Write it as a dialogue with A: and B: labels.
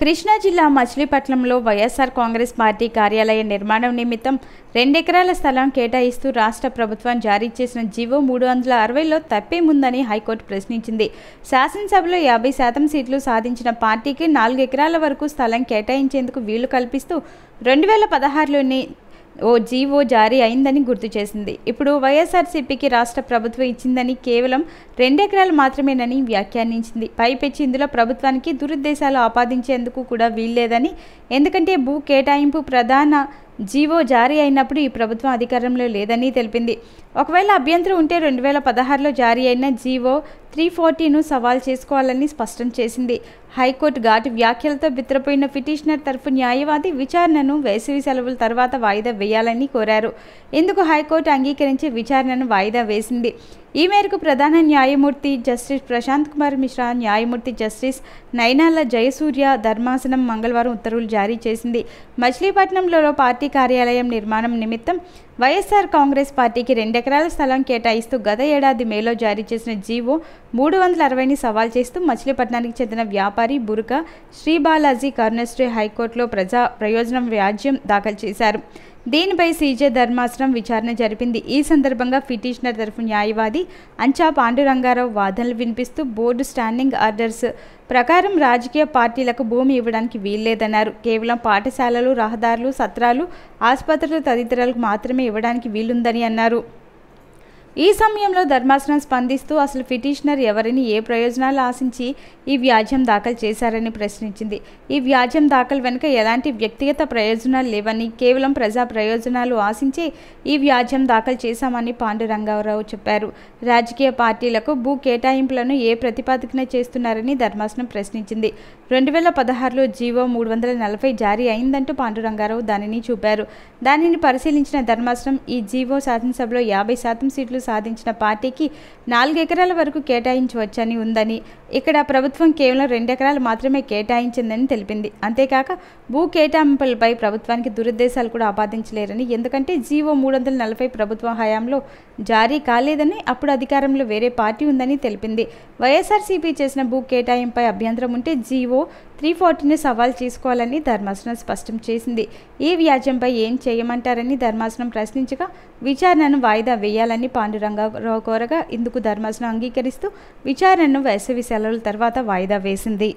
A: కృష్ణా జిల్లా మచిలీపట్నంలో వైఎస్ఆర్ కాంగ్రెస్ పార్టీ కార్యాలయ నిర్మాణం నిమిత్తం రెండెకరాల స్థలం కేటాయిస్తూ రాష్ట్ర ప్రభుత్వం జారీ చేసిన జీవో మూడు వందల అరవైలో తప్పేముందని హైకోర్టు ప్రశ్నించింది శాసనసభలో యాభై శాతం సీట్లు సాధించిన పార్టీకి నాలుగు ఎకరాల వరకు స్థలం కేటాయించేందుకు వీలు కల్పిస్తూ రెండు వేల పదహారులోని ఓ జీవో జారీ అయిందని గుర్తు చేసింది ఇప్పుడు వైఎస్ఆర్సీపీకి రాష్ట్ర ప్రభుత్వం ఇచ్చిందని కేవలం రెండెకరాలు మాత్రమేనని వ్యాఖ్యానించింది పైపెచ్చి ఇందులో ప్రభుత్వానికి దురుద్దేశాలు ఆపాదించేందుకు కూడా వీల్లేదని ఎందుకంటే భూ కేటాయింపు ప్రధాన జీవో జారీ అయినప్పుడు ఈ ప్రభుత్వం అధికారంలో లేదని తెలిపింది ఒకవేళ అభ్యంతరం ఉంటే రెండు వేల పదహారులో జారీ అయిన జీవో త్రీ ఫార్టీను సవాల్ చేసుకోవాలని స్పష్టం చేసింది హైకోర్టు ఘాటు వ్యాఖ్యలతో బిత్రపోయిన పిటిషనర్ తరఫు న్యాయవాది విచారణను వేసవి సెలవుల తర్వాత వాయిదా వేయాలని కోరారు ఇందుకు హైకోర్టు అంగీకరించి విచారణను వాయిదా వేసింది ఈ మేరకు ప్రధాన న్యాయమూర్తి జస్టిస్ ప్రశాంత్ కుమార్ మిశ్రా న్యాయమూర్తి జస్టిస్ నైనాల జయసూర్య ధర్మాసనం మంగళవారం ఉత్తర్వులు జారీ చేసింది మచిలీపట్నంలో పార్టీ పార్టీ కార్యాలయం నిర్మాణం నిమిత్తం వైఎస్ఆర్ కాంగ్రెస్ పార్టీకి రెండెకరాల స్థలం కేటాయిస్తూ గత ఏడాది మేలో జారీ చేసిన జీవో మూడు వందల అరవైని సవాల్ చేస్తూ మచిలీపట్నానికి చెందిన వ్యాపారి బురుక శ్రీబాలాజీ కరుణశ్రీ హైకోర్టులో ప్రజా ప్రయోజనం వ్యాజ్యం దాఖలు చేశారు దీనిపై సీజే ధర్మాసనం విచారణ జరిపింది ఈ సందర్భంగా పిటిషనర్ తరఫు న్యాయవాది అంచా పాండురంగారావు వాదనలు వినిపిస్తూ బోర్డు స్టాండింగ్ ఆర్డర్స్ ప్రకారం రాజకీయ పార్టీలకు భూమి ఇవ్వడానికి వీల్లేదన్నారు కేవలం పాఠశాలలు రహదారులు సత్రాలు ఆసుపత్రులు తదితరాలకు మాత్రమే ఇవ్వడానికి వీలుందని అన్నారు ఈ సమయంలో ధర్మాసనం స్పందిస్తూ అసలు పిటిషనర్ ఎవరిని ఏ ప్రయోజనాలు ఆశించి ఈ వ్యాజ్యం దాఖలు చేశారని ప్రశ్నించింది ఈ వ్యాజ్యం దాఖలు వెనుక ఎలాంటి వ్యక్తిగత ప్రయోజనాలు లేవని కేవలం ప్రజా ప్రయోజనాలు ఆశించి ఈ వ్యాజ్యం దాఖలు చేశామని పాండురంగారావు చెప్పారు రాజకీయ పార్టీలకు భూ కేటాయింపులను ఏ ప్రతిపాదికన చేస్తున్నారని ధర్మాసనం ప్రశ్నించింది రెండు వేల పదహారులో జీవో మూడు వందల నలభై జారీ అయిందంటూ పాండురంగారావు దానిని చూపారు దానిని పరిశీలించిన ధర్మాసనం ఈ జీవో శాసనసభలో యాభై శాతం సీట్లు సాధించిన పార్టీకి నాలుగెకరాల వరకు కేటాయించవచ్చని ఉందని ఇక్కడ ప్రభుత్వం కేవలం రెండెకరాలు మాత్రమే కేటాయించిందని తెలిపింది అంతేకాక భూ కేటాయింపులపై ప్రభుత్వానికి దురుద్దేశాలు కూడా ఆపాదించలేరని ఎందుకంటే జీవో మూడు వందల నలభై ప్రభుత్వ హయాంలో జారీ కాలేదని అప్పుడు అధికారంలో వేరే పార్టీ ఉందని తెలిపింది వైఎస్ఆర్సీపీ చేసిన భూ కేటాయింపై అభ్యంతరం ఉంటే జీవో త్రీ ఫార్టీని సవాల్ చేసుకోవాలని ధర్మాసనం స్పష్టం చేసింది ఈ వ్యాజ్యంపై ఏం చేయమంటారని ధర్మాసనం ప్రశ్నించగా విచారణను వాయిదా వేయాలని పాండు పాండు రంగారావు కోరగా ఇందుకు ధర్మాసనం అంగీకరిస్తూ విచారణను వేసవి సెలవుల తర్వాత వాయిదా వేసింది